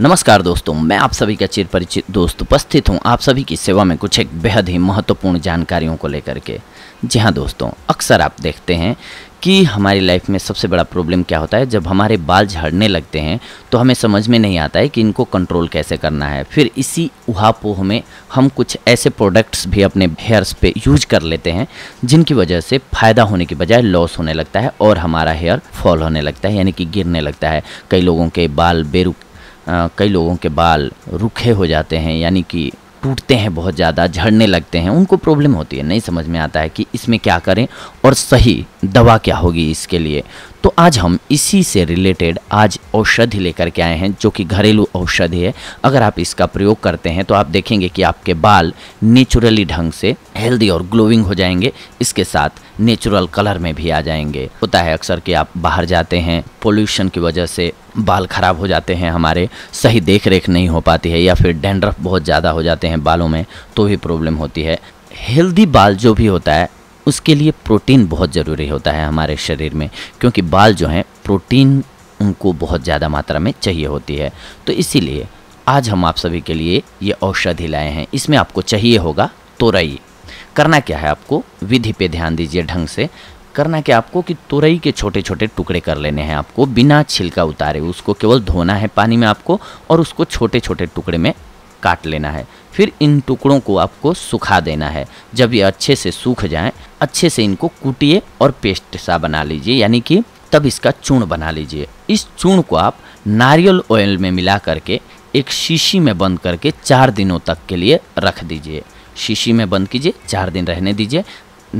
नमस्कार दोस्तों मैं आप सभी का चिर परिचित दोस्त उपस्थित हूँ आप सभी की सेवा में कुछ एक बेहद ही महत्वपूर्ण जानकारियों को लेकर के जी हाँ दोस्तों अक्सर आप देखते हैं कि हमारी लाइफ में सबसे बड़ा प्रॉब्लम क्या होता है जब हमारे बाल झड़ने लगते हैं तो हमें समझ में नहीं आता है कि इनको कंट्रोल कैसे करना है फिर इसी उहापोह में हम कुछ ऐसे प्रोडक्ट्स भी अपने हेयर्स पे यूज कर लेते हैं जिनकी वजह से फ़ायदा होने की बजाय लॉस होने लगता है और हमारा हेयर फॉल होने लगता है यानी कि गिरने लगता है कई लोगों के बाल बेरुख कई लोगों के बाल रुखे हो जाते हैं यानी कि टूटते हैं बहुत ज़्यादा झड़ने लगते हैं उनको प्रॉब्लम होती है नहीं समझ में आता है कि इसमें क्या करें और सही दवा क्या होगी इसके लिए तो आज हम इसी से रिलेटेड आज औषधि लेकर के आए हैं जो कि घरेलू औषधि है अगर आप इसका प्रयोग करते हैं तो आप देखेंगे कि आपके बाल नेचुरली ढंग से हेल्दी और ग्लोइंग हो जाएंगे इसके साथ नेचुरल कलर में भी आ जाएंगे होता है अक्सर कि आप बाहर जाते हैं पोल्यूशन की वजह से बाल ख़राब हो जाते हैं हमारे सही देख रेख नहीं हो पाती है या फिर डेंड्रफ बहुत ज़्यादा हो जाते हैं बालों में तो भी प्रॉब्लम होती है हेल्दी बाल जो भी होता है उसके लिए प्रोटीन बहुत ज़रूरी होता है हमारे शरीर में क्योंकि बाल जो हैं प्रोटीन उनको बहुत ज़्यादा मात्रा में चाहिए होती है तो इसीलिए आज हम आप सभी के लिए ये औषधि लाए हैं इसमें आपको चाहिए होगा तोरई करना क्या है आपको विधि पे ध्यान दीजिए ढंग से करना क्या आपको कि तुरई के छोटे छोटे टुकड़े कर लेने हैं आपको बिना छिलका उतारे उसको केवल धोना है पानी में आपको और उसको छोटे छोटे टुकड़े में काट लेना है फिर इन टुकड़ों को आपको सुखा देना है जब ये अच्छे से सूख जाए अच्छे से इनको कूटिए और पेस्ट सा बना लीजिए यानी कि तब इसका चूर्ण बना लीजिए इस चूर्ण को आप नारियल ऑयल में मिला करके एक शीशी में बंद करके चार दिनों तक के लिए रख दीजिए शीशी में बंद कीजिए चार दिन रहने दीजिए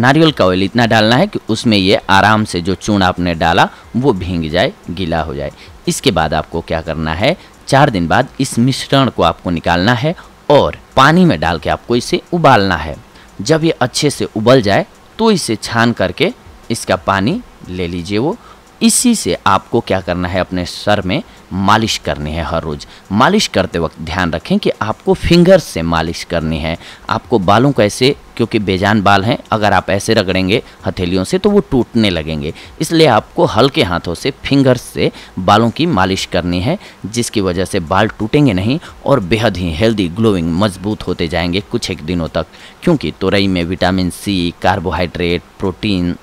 नारियल का ऑयल इतना डालना है कि उसमें ये आराम से जो चून आपने डाला वो भींग जाए गीला हो जाए इसके बाद आपको क्या करना है चार दिन बाद इस मिश्रण को आपको निकालना है और पानी में डाल के आपको इसे उबालना है जब ये अच्छे से उबल जाए तो इसे छान करके इसका पानी ले लीजिए वो इसी से आपको क्या करना है अपने सर में मालिश करनी है हर रोज़ मालिश करते वक्त ध्यान रखें कि आपको फिंगर से मालिश करनी है आपको बालों को ऐसे क्योंकि बेजान बाल हैं अगर आप ऐसे रगड़ेंगे हथेलियों से तो वो टूटने लगेंगे इसलिए आपको हल्के हाथों से फिंगर से बालों की मालिश करनी है जिसकी वजह से बाल टूटेंगे नहीं और बेहद ही हेल्दी ग्लोइंग मजबूत होते जाएंगे कुछ एक दिनों तक क्योंकि तुरई में विटामिन सी कार्बोहाइड्रेट प्रोटीन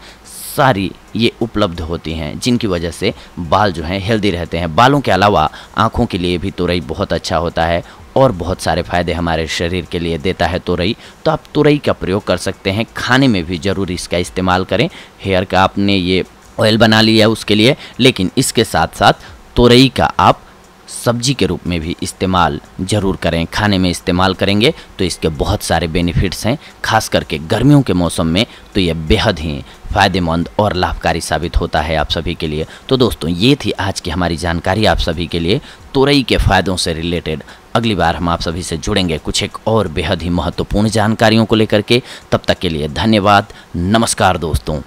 सारी ये उपलब्ध होती हैं जिनकी वजह से बाल जो हैं हेल्दी रहते हैं बालों के अलावा आँखों के लिए भी तुरई बहुत अच्छा होता है और बहुत सारे फ़ायदे हमारे शरीर के लिए देता है तुरई तो आप तुरई का प्रयोग कर सकते हैं खाने में भी ज़रूर इसका इस्तेमाल करें हेयर का आपने ये ऑयल बना लिया उसके लिए लेकिन इसके साथ साथ तुरई का आप सब्जी के रूप में भी इस्तेमाल ज़रूर करें खाने में इस्तेमाल करेंगे तो इसके बहुत सारे बेनिफिट्स हैं खास करके गर्मियों के मौसम में तो यह बेहद ही फ़ायदेमंद और लाभकारी साबित होता है आप सभी के लिए तो दोस्तों ये थी आज की हमारी जानकारी आप सभी के लिए तुरई के फ़ायदों से रिलेटेड अगली बार हम आप सभी से जुड़ेंगे कुछ एक और बेहद ही महत्वपूर्ण जानकारियों को लेकर के तब तक के लिए धन्यवाद नमस्कार दोस्तों